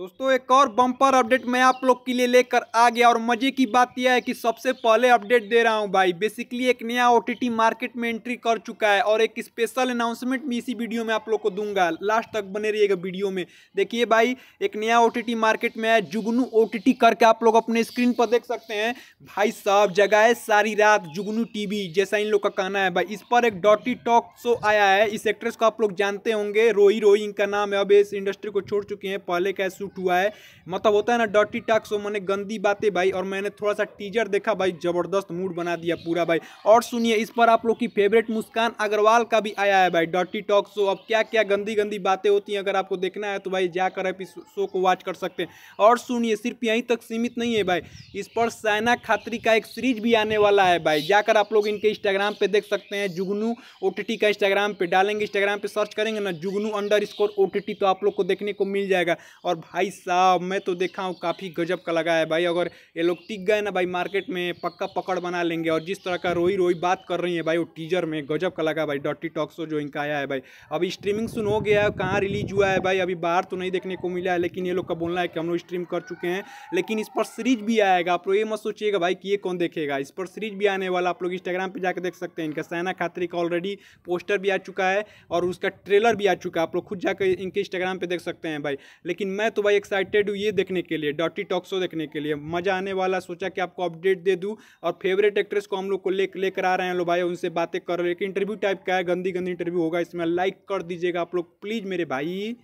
दोस्तों एक और बम्पर अपडेट मैं आप लोग के लिए लेकर आ गया और मज़े की बात यह है कि सबसे पहले अपडेट दे रहा हूं भाई बेसिकली एक नया ओ मार्केट में एंट्री कर चुका है और एक स्पेशल अनाउंसमेंट भी इसी वीडियो में आप लोग को दूंगा लास्ट तक बने रहिएगा वीडियो में देखिए भाई एक नया ओ मार्केट में है जुगनू ओ करके आप लोग अपने स्क्रीन पर देख सकते हैं भाई सब जगह है सारी रात जुगनू टी जैसा इन लोग का कहना है भाई इस पर एक डॉटी टॉक शो आया है इस एक्ट्रेस को आप लोग जानते होंगे रोई रोई इनका नाम है अब इस इंडस्ट्री को छोड़ चुके हैं पहले कैसे शूट हुआ है मतलब होता है ना डर्टी टाक सो मैंने गंदी बातें भाई और मैंने थोड़ा सा टीजर देखा भाई ज़बरदस्त मूड बना दिया पूरा भाई और सुनिए इस पर आप लोग की फेवरेट मुस्कान अग्रवाल का भी आया है भाई डर्टी टॉक शो अब क्या क्या गंदी गंदी बातें होती हैं अगर आपको देखना है तो भाई जाकर आप इस शो को वॉच कर सकते हैं और सुनिए सिर्फ यहीं तक सीमित नहीं है भाई इस पर साइना खात्री का एक सीरीज भी आने वाला है भाई जाकर आप लोग इनके इंस्टाग्राम पर देख सकते हैं जुगनू ओ का इंस्टाग्राम पर डालेंगे इंस्टाग्राम पर सर्च करेंगे ना जुगनू अंडर स्कोर तो आप लोग को देखने को मिल जाएगा और भाई साहब मैं तो देखा हूँ काफ़ी गजब का लगा है भाई अगर ये लोग टिक गए ना भाई मार्केट में पक्का पकड़ बना लेंगे और जिस तरह का रोई रोई बात कर रही है भाई वो टीजर में गजब का लगा भाई डॉटी टॉक शो जो इनका आया है भाई अभी स्ट्रीमिंग सुन हो गया है कहाँ रिलीज हुआ है भाई अभी बाहर तो नहीं देखने को मिला है लेकिन ये लोग का बोलना है कि हम लोग स्ट्रीम कर चुके हैं लेकिन इस पर सीरीज भी आएगा आप लोग ये मत सोचिएगा भाई कि ये कौन देखेगा इस पर सीरीज भी आने वाला आप लोग इंस्टाग्राम पर जाकर देख सकते हैं इनका सैना खात्री का ऑलरेडी पोस्टर भी आ चुका है और उसका ट्रेलर भी आ चुका है आप लोग खुद जाकर इनके इंस्टाग्राम पर देख सकते हैं भाई लेकिन मैं तो तो भाई एक्साइटेड हूँ ये देखने के लिए डॉटी टॉक शो देखने के लिए मज़ा आने वाला सोचा कि आपको अपडेट दे दूँ और फेवरेट एक्ट्रेस को हम लोग को ले लेकर आ रहे हैं लो भाई उनसे बातें कर रहे इंटरव्यू टाइप का है गंदी गंदी इंटरव्यू होगा इसमें लाइक कर दीजिएगा आप लोग प्लीज़ मेरे भाई